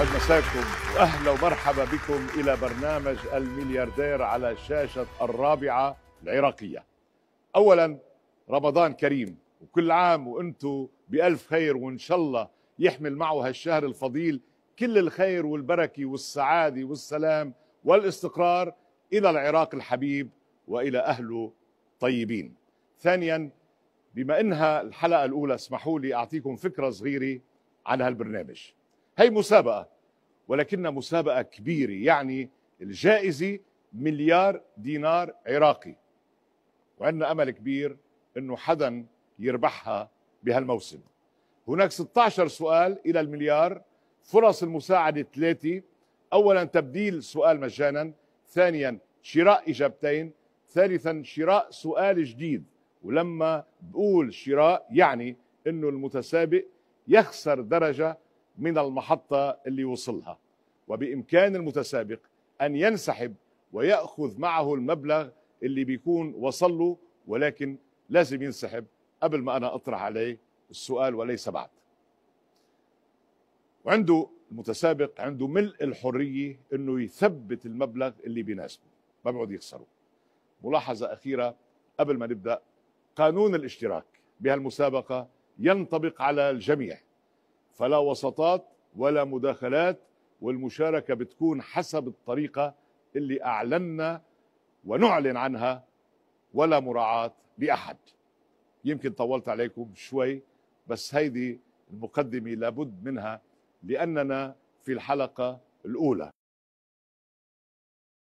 يسعد مساكم واهلا ومرحبا بكم الى برنامج الملياردير على شاشه الرابعه العراقيه. اولا رمضان كريم وكل عام وانتم بالف خير وان شاء الله يحمل معه هالشهر الفضيل كل الخير والبركه والسعاده والسلام والاستقرار الى العراق الحبيب والى اهله طيبين. ثانيا بما انها الحلقه الاولى اسمحوا لي اعطيكم فكره صغيره عن هالبرنامج. هي مسابقة ولكنها مسابقة كبيرة يعني الجائزة مليار دينار عراقي وعندنا أمل كبير أنه حدا يربحها بهالموسم هناك 16 سؤال إلى المليار فرص المساعدة ثلاثة أولا تبديل سؤال مجانا ثانيا شراء إجابتين ثالثا شراء سؤال جديد ولما بقول شراء يعني أنه المتسابق يخسر درجة من المحطة اللي وصلها وبإمكان المتسابق أن ينسحب ويأخذ معه المبلغ اللي بيكون وصل له ولكن لازم ينسحب قبل ما أنا أطرح عليه السؤال وليس بعد وعنده المتسابق عنده ملء الحرية أنه يثبت المبلغ اللي بيناسبه ما بيعود يخسره ملاحظة أخيرة قبل ما نبدأ قانون الاشتراك بهالمسابقة ينطبق على الجميع فلا وسطات ولا مداخلات والمشاركة بتكون حسب الطريقة اللي أعلنا ونعلن عنها ولا مراعاة لأحد يمكن طولت عليكم شوي بس هيدي المقدمة لابد منها لأننا في الحلقة الأولى